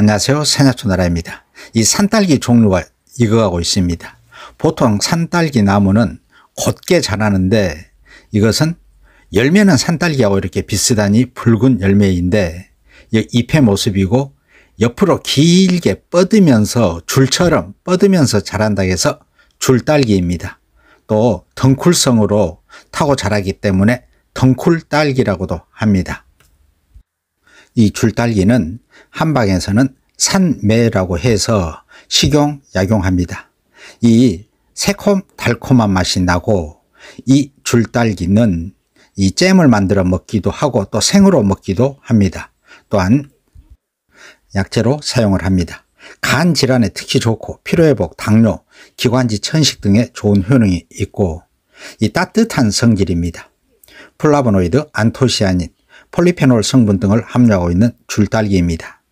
안녕하세요. 새나초나라입니다. 이 산딸기 종류가 익어가고 있습니다. 보통 산딸기 나무는 곧게 자라는데 이것은 열매는 산딸기하고 이렇게 비슷하니 붉은 열매인데 잎의 모습이고 옆으로 길게 뻗으면서 줄처럼 뻗으면서 자란다 해서 줄딸기입니다. 또 덩쿨성으로 타고 자라기 때문에 덩쿨딸기라고도 합니다. 이 줄달기는 한방에서는 산매라고 해서 식용, 약용합니다. 이 새콤 달콤한 맛이 나고 이 줄딸기는 이 잼을 만들어 먹기도 하고 또 생으로 먹기도 합니다. 또한 약재로 사용을 합니다. 간 질환에 특히 좋고 피로회복, 당뇨, 기관지 천식 등에 좋은 효능이 있고 이 따뜻한 성질입니다. 플라보노이드, 안토시아닌, 폴리페놀 성분 등을 함유하고 있는 줄딸기입니다.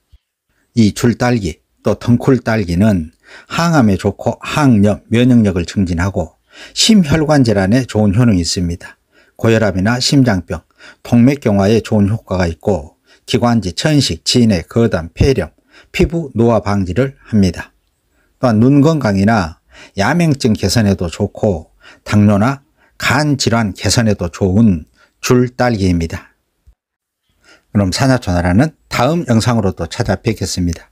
이 줄딸기 또 덩쿨딸기는 항암에 좋고 항염, 면역력을 증진하고 심혈관 질환에 좋은 효능이 있습니다. 고혈압이나 심장병, 동맥경화에 좋은 효과가 있고 기관지, 천식, 지내, 거담, 폐렴, 피부 노화 방지를 합니다. 또한 눈 건강이나 야맹증 개선에도 좋고 당뇨나 간 질환 개선에도 좋은 줄딸기입니다. 그럼 산업전화라는 다음 영상으로 또 찾아뵙겠습니다.